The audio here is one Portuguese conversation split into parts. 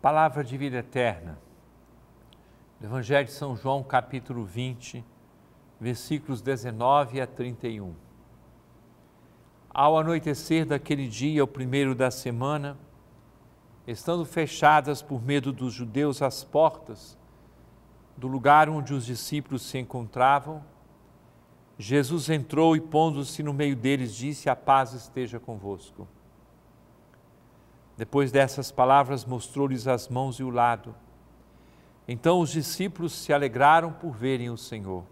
Palavra de vida eterna. Do Evangelho de São João, capítulo 20, versículos 19 a 31. Ao anoitecer daquele dia, o primeiro da semana, estando fechadas por medo dos judeus as portas do lugar onde os discípulos se encontravam, Jesus entrou e, pondo-se no meio deles, disse: A paz esteja convosco. Depois dessas palavras, mostrou-lhes as mãos e o lado. Então os discípulos se alegraram por verem o Senhor.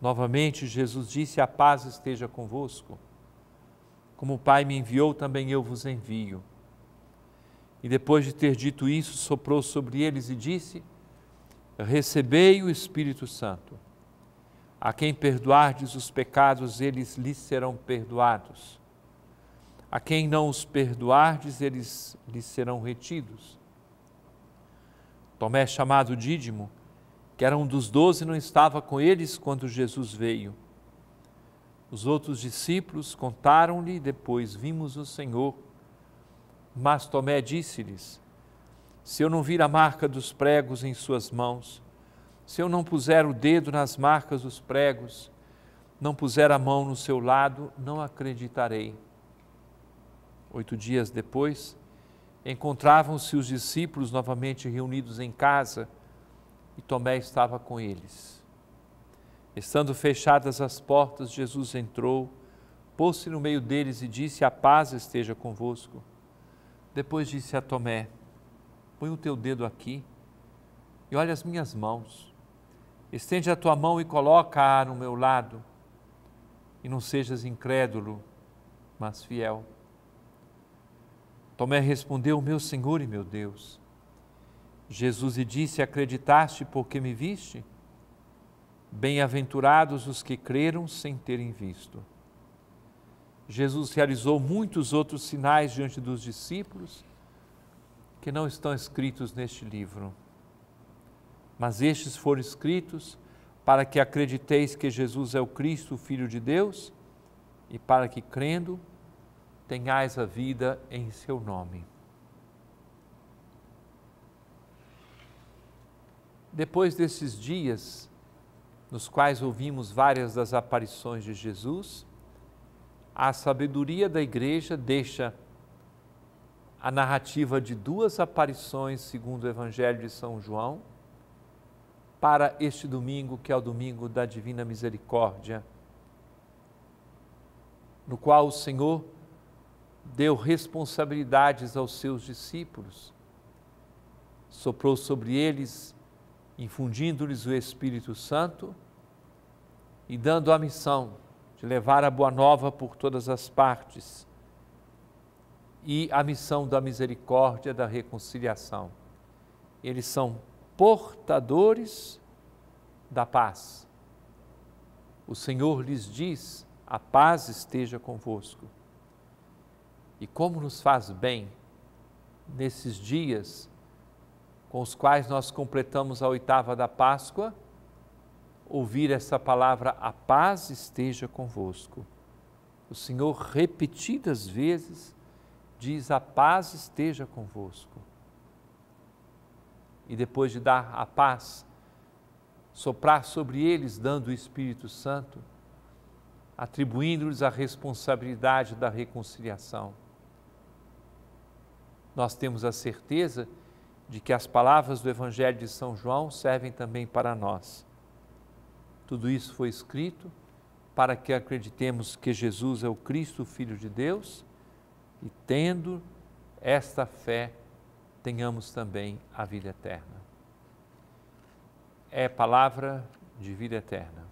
Novamente, Jesus disse: A paz esteja convosco. Como o Pai me enviou, também eu vos envio. E depois de ter dito isso, soprou sobre eles e disse: Recebei o Espírito Santo. A quem perdoardes os pecados, eles lhes serão perdoados. A quem não os perdoardes, eles lhes serão retidos. Tomé, chamado Dídimo, que era um dos doze, não estava com eles quando Jesus veio. Os outros discípulos contaram-lhe, depois vimos o Senhor. Mas Tomé disse-lhes: Se eu não vir a marca dos pregos em suas mãos, se eu não puser o dedo nas marcas dos pregos, não puser a mão no seu lado, não acreditarei oito dias depois, encontravam-se os discípulos novamente reunidos em casa e Tomé estava com eles. Estando fechadas as portas, Jesus entrou, pôs-se no meio deles e disse: A paz esteja convosco. Depois disse a Tomé: Põe o teu dedo aqui e olha as minhas mãos. Estende a tua mão e coloca-a no meu lado. E não sejas incrédulo, mas fiel. Tomé respondeu: Meu Senhor e meu Deus. Jesus lhe disse: Acreditaste porque me viste? Bem-aventurados os que creram sem terem visto. Jesus realizou muitos outros sinais diante dos discípulos que não estão escritos neste livro. Mas estes foram escritos para que acrediteis que Jesus é o Cristo, o Filho de Deus, e para que, crendo, tenhais a vida em seu nome. Depois desses dias, nos quais ouvimos várias das aparições de Jesus, a sabedoria da igreja deixa a narrativa de duas aparições, segundo o Evangelho de São João, para este domingo, que é o domingo da Divina Misericórdia, no qual o Senhor deu responsabilidades aos seus discípulos, soprou sobre eles, infundindo-lhes o Espírito Santo e dando a missão de levar a boa nova por todas as partes e a missão da misericórdia, da reconciliação. Eles são portadores da paz. O Senhor lhes diz: a paz esteja convosco. E como nos faz bem nesses dias com os quais nós completamos a oitava da Páscoa, ouvir essa palavra: a paz esteja convosco. O Senhor, repetidas vezes, diz: a paz esteja convosco. E depois de dar a paz, soprar sobre eles, dando o Espírito Santo, atribuindo-lhes a responsabilidade da reconciliação nós temos a certeza de que as palavras do Evangelho de São João servem também para nós. Tudo isso foi escrito para que acreditemos que Jesus é o Cristo, o Filho de Deus, e tendo esta fé, tenhamos também a vida eterna. É palavra de vida eterna.